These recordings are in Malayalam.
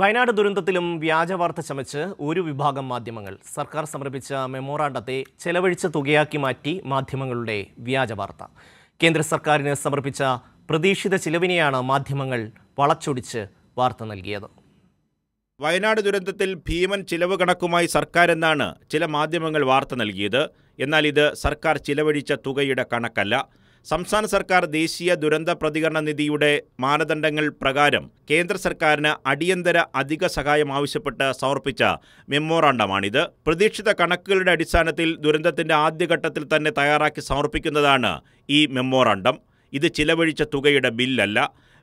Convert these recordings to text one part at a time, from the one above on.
വയനാട് ദുരന്തത്തിലും വ്യാജവാർത്ത ചമച്ച് ഒരു വിഭാഗം മാധ്യമങ്ങൾ സർക്കാർ സമർപ്പിച്ച മെമ്മോറാണ്ടത്തെ ചെലവഴിച്ച തുകയാക്കി മാറ്റി മാധ്യമങ്ങളുടെ വ്യാജവാർത്ത കേന്ദ്ര സർക്കാരിന് സമർപ്പിച്ച പ്രതീക്ഷിത ചിലവിനെയാണ് മാധ്യമങ്ങൾ വളച്ചൊടിച്ച് വാർത്ത നൽകിയത് വയനാട് ദുരന്തത്തിൽ ഭീമൻ ചിലവ് കണക്കുമായി സർക്കാരെന്നാണ് ചില മാധ്യമങ്ങൾ വാർത്ത നൽകിയത് എന്നാൽ ഇത് സർക്കാർ ചിലവഴിച്ച തുകയുടെ കണക്കല്ല സംസ്ഥാന സർക്കാർ ദേശീയ ദുരന്ത പ്രതികരണ നിധിയുടെ മാനദണ്ഡങ്ങൾ പ്രകാരം കേന്ദ്ര സർക്കാരിന് അടിയന്തര അധിക സഹായം ആവശ്യപ്പെട്ട് സമർപ്പിച്ച മെമ്മോറാണ്ടമാണിത് പ്രതീക്ഷിത കണക്കുകളുടെ അടിസ്ഥാനത്തിൽ ദുരന്തത്തിന്റെ ആദ്യഘട്ടത്തിൽ തന്നെ തയ്യാറാക്കി സമർപ്പിക്കുന്നതാണ് ഈ മെമ്മോറാണ്ടം ഇത് ചിലവഴിച്ച തുകയുടെ ബില്ലല്ല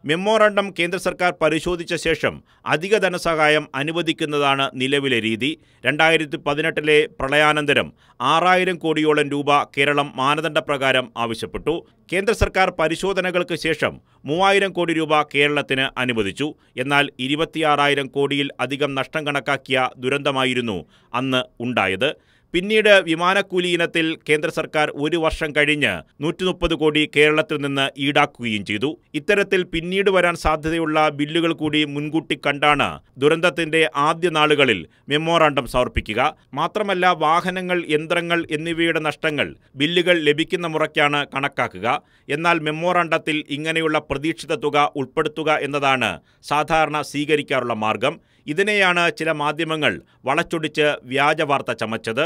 മെമ്മോറണ്ടം കേന്ദ്ര സർക്കാർ പരിശോധിച്ച ശേഷം അധിക ധനസഹായം അനുവദിക്കുന്നതാണ് നിലവിലെ രീതി രണ്ടായിരത്തി പതിനെട്ടിലെ പ്രളയാനന്തരം ആറായിരം കോടിയോളം രൂപ കേരളം മാനദണ്ഡപ്രകാരം ആവശ്യപ്പെട്ടു കേന്ദ്ര സർക്കാർ പരിശോധനകൾക്ക് ശേഷം മൂവായിരം കോടി രൂപ കേരളത്തിന് അനുവദിച്ചു എന്നാൽ ഇരുപത്തിയാറായിരം കോടിയിൽ അധികം നഷ്ടം കണക്കാക്കിയ ദുരന്തമായിരുന്നു അന്ന് ഉണ്ടായത് പിന്നീട് വിമാനക്കൂലി ഇനത്തിൽ കേന്ദ്ര സർക്കാർ ഒരു വർഷം കഴിഞ്ഞ് നൂറ്റി മുപ്പത് കോടി കേരളത്തിൽ നിന്ന് ഈടാക്കുകയും ചെയ്തു ഇത്തരത്തിൽ പിന്നീട് വരാൻ സാധ്യതയുള്ള ബില്ലുകൾ കൂടി മുൻകൂട്ടി കണ്ടാണ് ദുരന്തത്തിന്റെ ആദ്യ നാളുകളിൽ മെമ്മോറാണ്ടം സമർപ്പിക്കുക മാത്രമല്ല വാഹനങ്ങൾ യന്ത്രങ്ങൾ എന്നിവയുടെ നഷ്ടങ്ങൾ ബില്ലുകൾ ലഭിക്കുന്ന മുറയ്ക്കാണ് കണക്കാക്കുക എന്നാൽ മെമ്മോറാണ്ടത്തിൽ ഇങ്ങനെയുള്ള പ്രതീക്ഷിത തുക ഉൾപ്പെടുത്തുക എന്നതാണ് സാധാരണ സ്വീകരിക്കാറുള്ള മാർഗം ഇതിനെയാണ് ചില മാധ്യമങ്ങൾ വളച്ചൊടിച്ച് വ്യാജവാർത്ത ചമച്ചത്